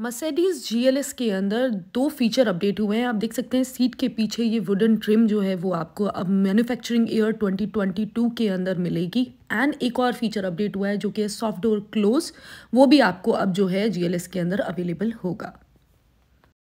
Mercedes GLS के अंदर दो फीचर अपडेट हुए हैं आप देख सकते हैं सीट के पीछे ये वुडन ट्रिम जो है वो आपको अब मैन्युफैक्चरिंग ईयर 2022 के अंदर मिलेगी एंड एक और फीचर अपडेट हुआ है जो कि सॉफ्ट डोर क्लोज वो भी आपको अब जो है जीएलएस के अंदर अवेलेबल होगा